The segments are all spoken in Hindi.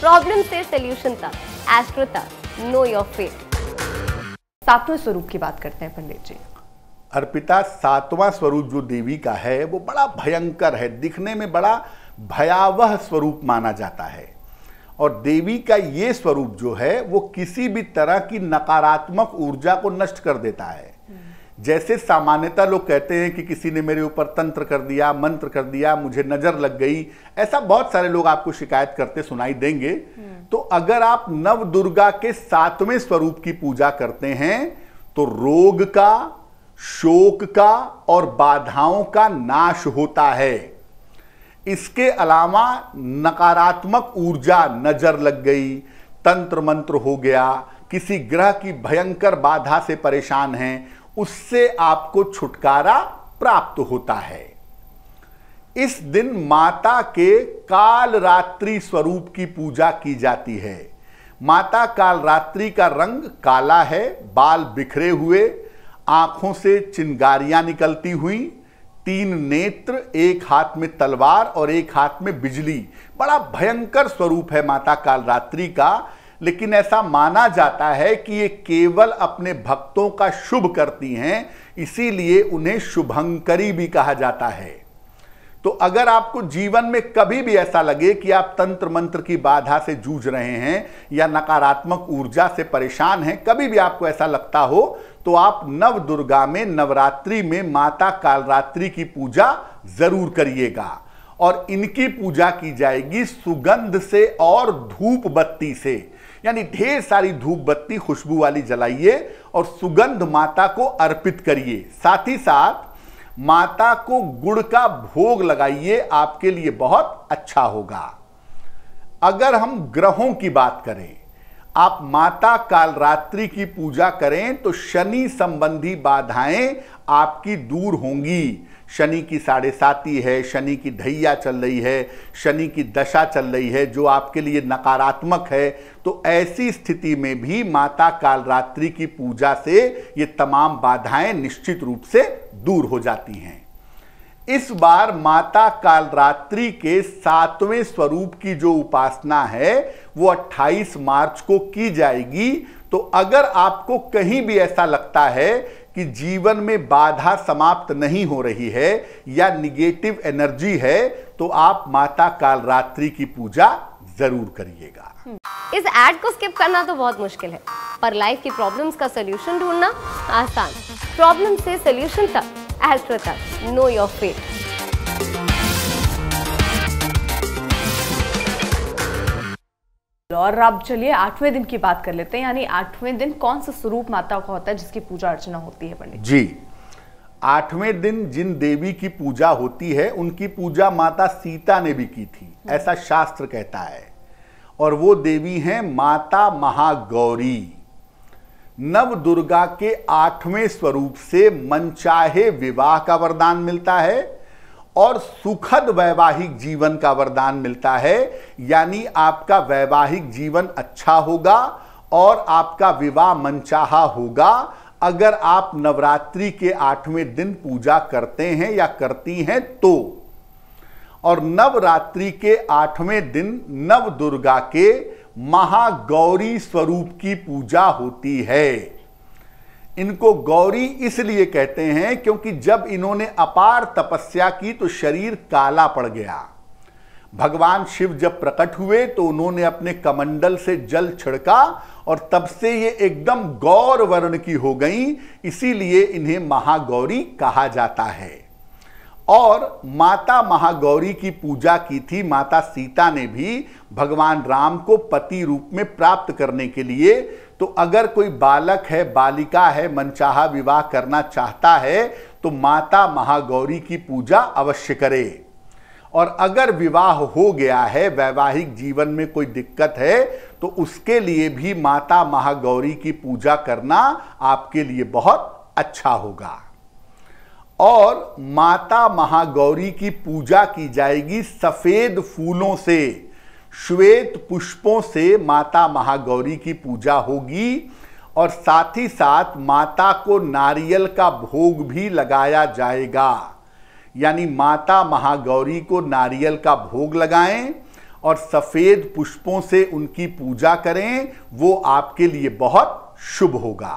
प्रॉब्लम से सोल्यूशन तक एस्ट्रो तक नो योर फेट सातवें स्वरूप की बात करते हैं पंडित जी अर्पिता सातवां स्वरूप जो देवी का है वो बड़ा भयंकर है दिखने में बड़ा भयावह स्वरूप माना जाता है और देवी का ये स्वरूप जो है वो किसी भी तरह की नकारात्मक ऊर्जा को नष्ट कर देता है जैसे सामान्यता लोग कहते हैं कि किसी ने मेरे ऊपर तंत्र कर दिया मंत्र कर दिया मुझे नजर लग गई ऐसा बहुत सारे लोग आपको शिकायत करते सुनाई देंगे हम्म। तो अगर आप नव दुर्गा के सातवें स्वरूप की पूजा करते हैं तो रोग का शोक का और बाधाओं का नाश होता है इसके अलावा नकारात्मक ऊर्जा नजर लग गई तंत्र मंत्र हो गया किसी ग्रह की भयंकर बाधा से परेशान हैं उससे आपको छुटकारा प्राप्त होता है इस दिन माता के काल रात्रि स्वरूप की पूजा की जाती है माता काल रात्रि का रंग काला है बाल बिखरे हुए आंखों से चिंगारियां निकलती हुई तीन नेत्र एक हाथ में तलवार और एक हाथ में बिजली बड़ा भयंकर स्वरूप है माता काल रात्रि का लेकिन ऐसा माना जाता है कि ये केवल अपने भक्तों का शुभ करती हैं इसीलिए उन्हें शुभंकरी भी कहा जाता है तो अगर आपको जीवन में कभी भी ऐसा लगे कि आप तंत्र मंत्र की बाधा से जूझ रहे हैं या नकारात्मक ऊर्जा से परेशान हैं कभी भी आपको ऐसा लगता हो तो आप नव दुर्गा में नवरात्रि में माता कालरात्रि की पूजा जरूर करिएगा और इनकी पूजा की जाएगी सुगंध से और धूप बत्ती से यानी ढेर सारी धूप बत्ती खुशबू वाली जलाइए और सुगंध माता को अर्पित करिए साथ ही साथ माता को गुड़ का भोग लगाइए आपके लिए बहुत अच्छा होगा अगर हम ग्रहों की बात करें आप माता कालरात्रि की पूजा करें तो शनि संबंधी बाधाएं आपकी दूर होंगी शनि की साढ़े साती है शनि की ढैया चल रही है शनि की दशा चल रही है जो आपके लिए नकारात्मक है तो ऐसी स्थिति में भी माता कालरात्रि की पूजा से ये तमाम बाधाएं निश्चित रूप से दूर हो जाती हैं इस बार माता कालरात्रि के सातवें स्वरूप की जो उपासना है वो 28 मार्च को की जाएगी तो अगर आपको कहीं भी ऐसा लगता है कि जीवन में बाधा समाप्त नहीं हो रही है या निगेटिव एनर्जी है तो आप माता कालरात्रि की पूजा जरूर करिएगा इस एड को स्किप करना तो बहुत मुश्किल है पर लाइफ की प्रॉब्लम्स का सोल्यूशन ढूंढना आसान प्रॉब्लम से सोल्यूशन तक us. know your fate. और अब चलिए आठवें दिन की बात कर लेते हैं यानी आठवें दिन कौन सा स्वरूप माता का होता है जिसकी पूजा अर्चना होती है पंडित जी आठवें दिन जिन देवी की पूजा होती है उनकी पूजा माता सीता ने भी की थी हम्म। ऐसा शास्त्र कहता है और वो देवी हैं माता महागौरी नव दुर्गा के आठवें स्वरूप से मनचाहे विवाह का वरदान मिलता है और सुखद वैवाहिक जीवन का वरदान मिलता है यानी आपका वैवाहिक जीवन अच्छा होगा और आपका विवाह मनचाहा होगा अगर आप नवरात्रि के आठवें दिन पूजा करते हैं या करती हैं तो और नवरात्रि के आठवें दिन नव दुर्गा के महागौरी स्वरूप की पूजा होती है इनको गौरी इसलिए कहते हैं क्योंकि जब इन्होंने अपार तपस्या की तो शरीर काला पड़ गया भगवान शिव जब प्रकट हुए तो उन्होंने अपने कमंडल से जल छिड़का और तब से ये एकदम गौर वर्ण की हो गई इसीलिए इन्हें महागौरी कहा जाता है और माता महागौरी की पूजा की थी माता सीता ने भी भगवान राम को पति रूप में प्राप्त करने के लिए तो अगर कोई बालक है बालिका है मनचाहा विवाह करना चाहता है तो माता महागौरी की पूजा अवश्य करे और अगर विवाह हो गया है वैवाहिक जीवन में कोई दिक्कत है तो उसके लिए भी माता महागौरी की पूजा करना आपके लिए बहुत अच्छा होगा और माता महागौरी की पूजा की जाएगी सफ़ेद फूलों से श्वेत पुष्पों से माता महागौरी की पूजा होगी और साथ ही साथ माता को नारियल का भोग भी लगाया जाएगा यानी माता महागौरी को नारियल का भोग लगाएं और सफ़ेद पुष्पों से उनकी पूजा करें वो आपके लिए बहुत शुभ होगा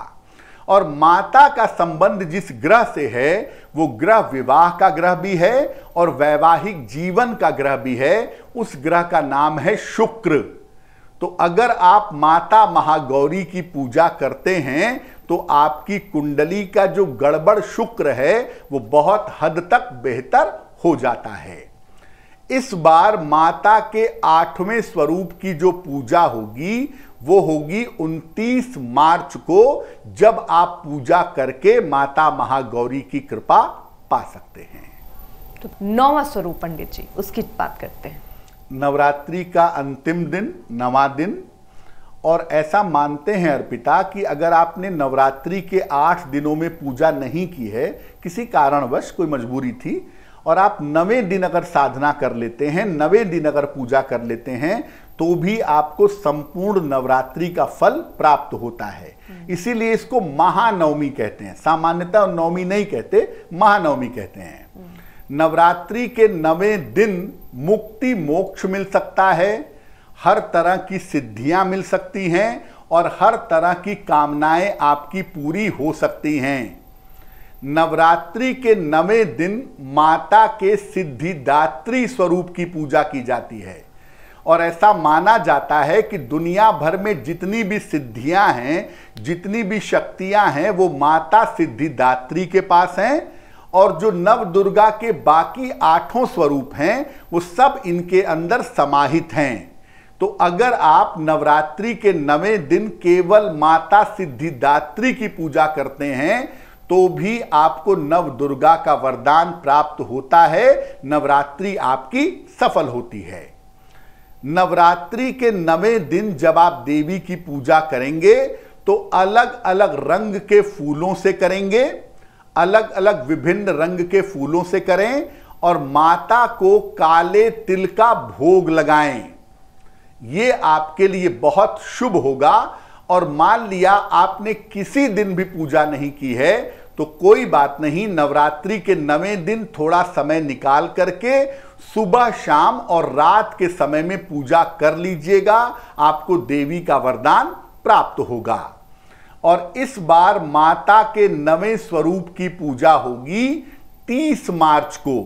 और माता का संबंध जिस ग्रह से है वो ग्रह विवाह का ग्रह भी है और वैवाहिक जीवन का ग्रह भी है उस ग्रह का नाम है शुक्र तो अगर आप माता महागौरी की पूजा करते हैं तो आपकी कुंडली का जो गड़बड़ शुक्र है वो बहुत हद तक बेहतर हो जाता है इस बार माता के आठवें स्वरूप की जो पूजा होगी वो होगी 29 मार्च को जब आप पूजा करके माता महागौरी की कृपा पा सकते हैं तो नौवा स्वरूप पंडित जी उसकी बात करते हैं नवरात्रि का अंतिम दिन नवा दिन और ऐसा मानते हैं अर्पिता कि अगर आपने नवरात्रि के आठ दिनों में पूजा नहीं की है किसी कारणवश कोई मजबूरी थी और आप नवे दिन अगर साधना कर लेते हैं नवे दिन अगर पूजा कर लेते हैं तो भी आपको संपूर्ण नवरात्रि का फल प्राप्त होता है हम्म। इसीलिए इसको महानवमी कहते हैं सामान्यतः नवमी नहीं कहते महानवमी कहते हैं हम्म। नवरात्रि के नवे दिन मुक्ति मोक्ष मिल सकता है हर तरह की सिद्धियां मिल सकती हैं और हर तरह की कामनाएं आपकी पूरी हो सकती हैं नवरात्रि के नवे दिन माता के सिद्धिदात्री स्वरूप की पूजा की जाती है और ऐसा माना जाता है कि दुनिया भर में जितनी भी सिद्धियां हैं जितनी भी शक्तियां हैं वो माता सिद्धिदात्री के पास हैं और जो नव दुर्गा के बाकी आठों स्वरूप हैं वो सब इनके अंदर समाहित हैं तो अगर आप नवरात्रि के नवे दिन केवल माता सिद्धिदात्री की पूजा करते हैं तो भी आपको नव दुर्गा का वरदान प्राप्त होता है नवरात्रि आपकी सफल होती है नवरात्रि के नवे दिन जब आप देवी की पूजा करेंगे तो अलग अलग रंग के फूलों से करेंगे अलग अलग विभिन्न रंग के फूलों से करें और माता को काले तिल का भोग लगाएं ये आपके लिए बहुत शुभ होगा और मान लिया आपने किसी दिन भी पूजा नहीं की है तो कोई बात नहीं नवरात्रि के नवे दिन थोड़ा समय निकाल करके सुबह शाम और रात के समय में पूजा कर लीजिएगा आपको देवी का वरदान प्राप्त होगा और इस बार माता के नवे स्वरूप की पूजा होगी 30 मार्च को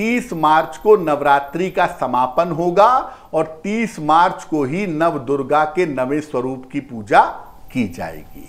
30 मार्च को नवरात्रि का समापन होगा और 30 मार्च को ही नव दुर्गा के नवे स्वरूप की पूजा की जाएगी